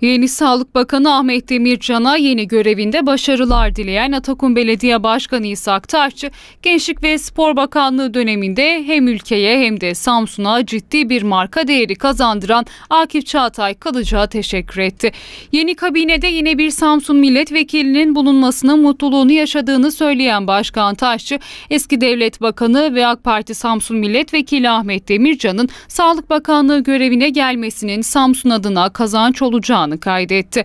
Yeni Sağlık Bakanı Ahmet Demircan'a yeni görevinde başarılar dileyen Atakum Belediye Başkanı İsa Aktaşçı, Gençlik ve Spor Bakanlığı döneminde hem ülkeye hem de Samsun'a ciddi bir marka değeri kazandıran Akif Çağatay Kalıcı'ya teşekkür etti. Yeni kabinede yine bir Samsun milletvekilinin bulunmasının mutluluğunu yaşadığını söyleyen Başkan Taşçı, eski Devlet Bakanı ve AK Parti Samsun Milletvekili Ahmet Demircan'ın Sağlık Bakanlığı görevine gelmesinin Samsun adına kazanç olacağı anı kaydetti.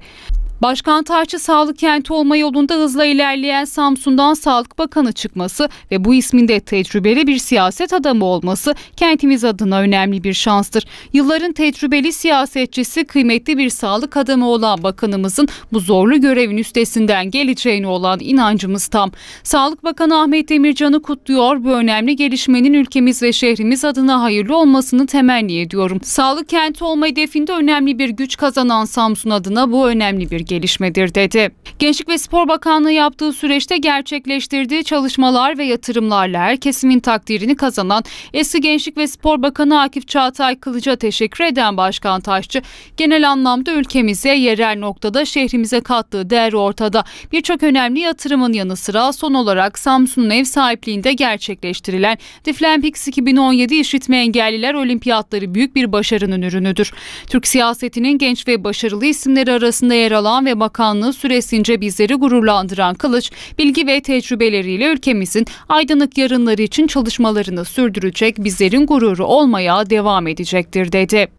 Başkan Tarçı sağlık kenti olma yolunda hızla ilerleyen Samsun'dan Sağlık Bakanı çıkması ve bu isminde tecrübeli bir siyaset adamı olması kentimiz adına önemli bir şanstır. Yılların tecrübeli siyasetçisi kıymetli bir sağlık adamı olan bakanımızın bu zorlu görevin üstesinden geleceğine olan inancımız tam. Sağlık Bakanı Ahmet Demircan'ı kutluyor. Bu önemli gelişmenin ülkemiz ve şehrimiz adına hayırlı olmasını temenni ediyorum. Sağlık kenti olma hedefinde önemli bir güç kazanan Samsun adına bu önemli bir gelişmedir dedi. Gençlik ve Spor Bakanlığı yaptığı süreçte gerçekleştirdiği çalışmalar ve yatırımlarla her kesimin takdirini kazanan eski Gençlik ve Spor Bakanı Akif Çağatay Kılıç'a teşekkür eden Başkan Taşçı, genel anlamda ülkemize yerel noktada şehrimize kattığı değer ortada. Birçok önemli yatırımın yanı sıra son olarak Samsun'un ev sahipliğinde gerçekleştirilen Diflenpix 2017 işitme engelliler olimpiyatları büyük bir başarının ürünüdür. Türk siyasetinin genç ve başarılı isimleri arasında yer alan Başbakan ve Bakanlığı süresince bizleri gururlandıran Kılıç, bilgi ve tecrübeleriyle ülkemizin aydınlık yarınları için çalışmalarını sürdürecek, bizlerin gururu olmaya devam edecektir dedi.